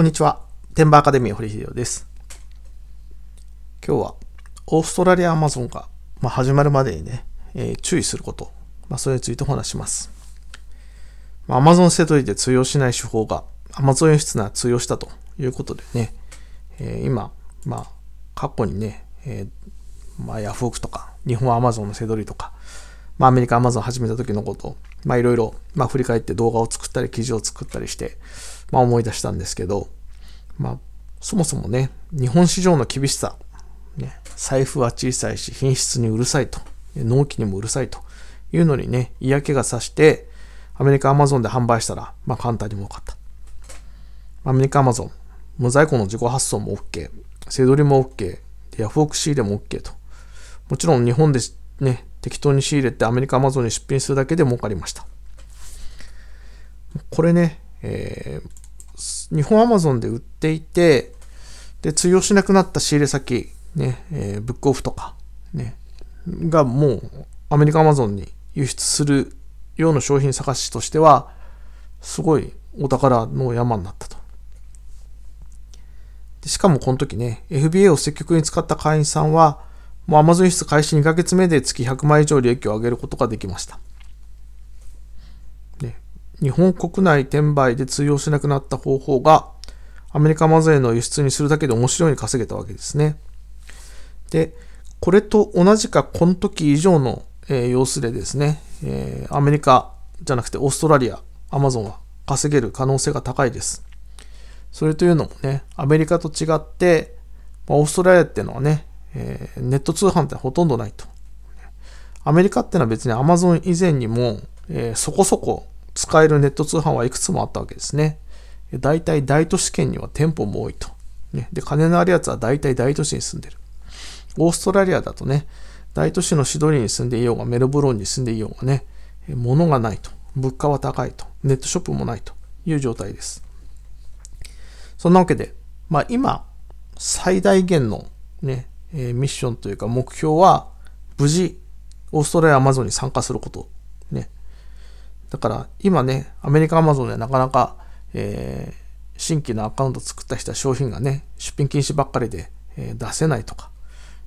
こんにちは。テンバーアカデミー堀秀です。今日は、オーストラリアアマゾンが、まあ、始まるまでにね、えー、注意すること、まあ、それについてお話します。まアマゾンセドリで通用しない手法が、アマゾン輸出なら通用したということでね、えー、今、まあ、過去にね、えー、まあ、ヤフオクとか、日本アマゾンのセドリとか、まあ、アメリカアマゾン始めた時のこと、まあ、いろいろ、まあ、振り返って動画を作ったり、記事を作ったりして、まあ、思い出したんですけど、まあ、そもそもね、日本市場の厳しさ、ね、財布は小さいし、品質にうるさいと、納期にもうるさいというのにね、嫌気がさして、アメリカアマゾンで販売したら、まあ、簡単に儲かった。アメリカアマゾン、無在庫の自己発送も OK、セドリも OK、ヤフオク仕入れも OK と。もちろん日本でね、適当に仕入れてアメリカアマゾンに出品するだけで儲かりました。これね、えー、日本アマゾンで売っていて、で、通用しなくなった仕入れ先、ね、えー、ブックオフとか、ね、がもうアメリカアマゾンに輸出するような商品探しとしては、すごいお宝の山になったと。でしかもこの時ね、FBA を積極に使った会員さんは、もうアマゾン輸出開始2ヶ月目で月100万以上利益を上げることができました。日本国内転売で通用しなくなった方法がアメリカマゼーの輸出にするだけで面白いに稼げたわけですね。で、これと同じかこの時以上の、えー、様子でですね、えー、アメリカじゃなくてオーストラリア、アマゾンは稼げる可能性が高いです。それというのもね、アメリカと違って、まあ、オーストラリアっていうのはね、えー、ネット通販ってほとんどないと。アメリカっていうのは別にアマゾン以前にも、えー、そこそこ使えるネット通販はいくつもあったわけですね。大体大都市圏には店舗も多いと。ね、で金のあるやつは大体大都市に住んでる。オーストラリアだとね、大都市のシドニーに住んでいようが、メルブロンに住んでいようがね、物がないと。物価は高いと。ネットショップもないという状態です。そんなわけで、まあ今、最大限のね、えミッションというか目標は、無事、オーストラリア・アマゾンに参加することだから今ね、アメリカアマゾンでなかなか、えー、新規のアカウント作った人は商品がね、出品禁止ばっかりで、えー、出せないとか、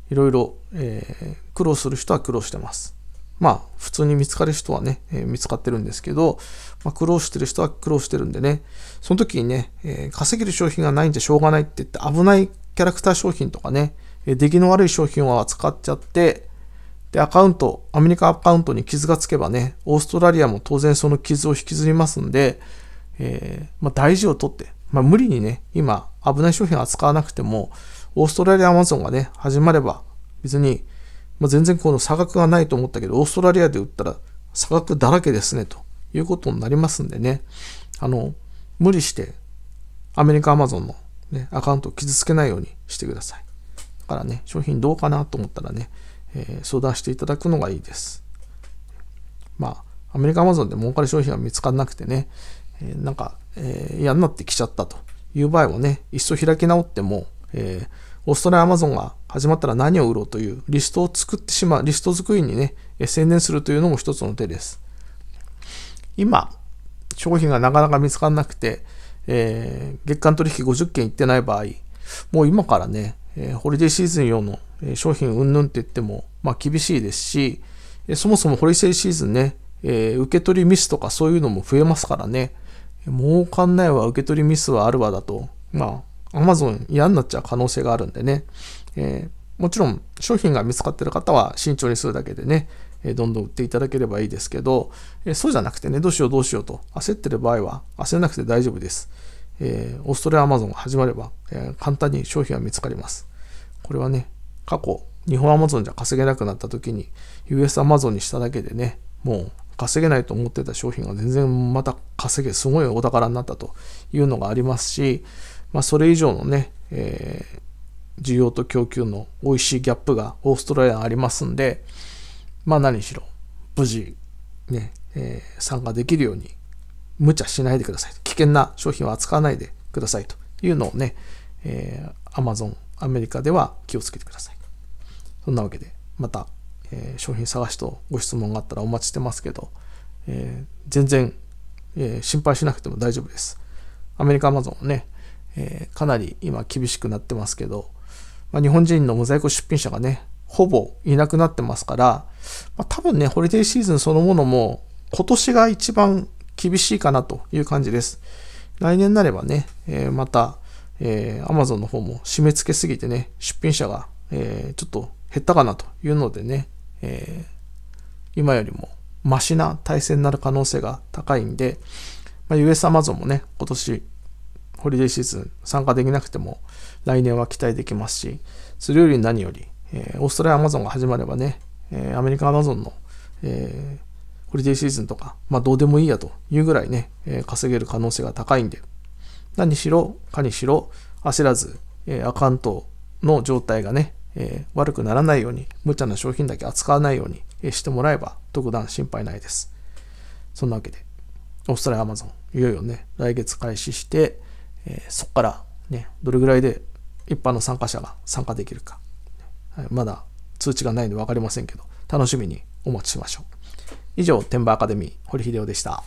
いろいろ、えー、苦労する人は苦労してます。まあ、普通に見つかる人はね、えー、見つかってるんですけど、まあ、苦労してる人は苦労してるんでね、その時にね、えー、稼げる商品がないんじゃしょうがないって言って、危ないキャラクター商品とかね、出来の悪い商品を扱っちゃって、で、アカウント、アメリカアカウントに傷がつけばね、オーストラリアも当然その傷を引きずりますんで、えー、まあ、大事をとって、まあ、無理にね、今、危ない商品扱わなくても、オーストラリアアマゾンがね、始まれば、別に、まあ、全然この差額がないと思ったけど、オーストラリアで売ったら差額だらけですね、ということになりますんでね、あの、無理して、アメリカアマゾンの、ね、アカウントを傷つけないようにしてください。だからね、商品どうかなと思ったらね、え相談していただくのがいいです。まあ、アメリカアマゾンで儲かる商品が見つからなくてね、えなんか、え嫌になってきちゃったという場合もね、一層開き直っても、えオーストラリアアマゾンが始まったら何を売ろうというリストを作ってしまう、リスト作りにね、宣伝するというのも一つの手です。今、商品がなかなか見つからなくて、えー、月間取引50件いってない場合、もう今からね、えホリデーシーズン用の商品云々って言っても、まあ、厳しいですし、そもそもホリデーシーズンね、え受け取りミスとかそういうのも増えますからね、儲かんないわ、受け取りミスはあるわだと、まあ、アマゾン嫌になっちゃう可能性があるんでね、えー、もちろん商品が見つかってる方は慎重にするだけでね、えどんどん売っていただければいいですけど、えそうじゃなくてね、どうしようどうしようと焦ってる場合は焦らなくて大丈夫です。えー、オーストラリアアマゾンが始まれば、えー、簡単に商品は見つかります。これはね、過去、日本アマゾンじゃ稼げなくなった時に、US アマゾンにしただけでね、もう稼げないと思ってた商品が全然また稼げ、すごいお宝になったというのがありますし、まあ、それ以上のね、えー、需要と供給の美味しいギャップがオーストラリアにありますんで、まあ何しろ、無事、ね、えー、参加できるように無茶しないでください。危険な商品を扱わないでくださいというのをね、えー、Amazon アメリカでは気をつけてください。そんなわけで、また、えー、商品探しとご質問があったらお待ちしてますけど、えー、全然、えー、心配しなくても大丈夫です。アメリカ Amazon ね、えかなり今厳しくなってますけど、まあ、日本人のモザイク出品者がね、ほぼいなくなってますから、まあ、多分ね、ホリデーシーズンそのものも今年が一番厳しいかなという感じです。来年になればね、えー、また、えー、Amazon の方も締め付けすぎてね、出品者が、えー、ちょっと減ったかなというのでね、えー、今よりもマシな体制になる可能性が高いんで、まあ、US Amazon もね、今年ホリデーシーズン参加できなくても来年は期待できますし、それより何より、えー、オーストラリア Amazon が始まればね、えー、アメリカ Amazon の、えー、ホリデーシーズンとか、まあどうでもいいやというぐらいね、えー、稼げる可能性が高いんで、何しろ、かにしろ、焦らず、えー、アカウントの状態がね、えー、悪くならないように、無茶な商品だけ扱わないように、えー、してもらえば、特段心配ないです。そんなわけで、オーストラリアアマゾン、いよいよね、来月開始して、えー、そこからね、どれぐらいで一般の参加者が参加できるか、はい、まだ通知がないんで分かりませんけど、楽しみにお待ちしましょう。以上、天馬アカデミー、堀秀夫でした。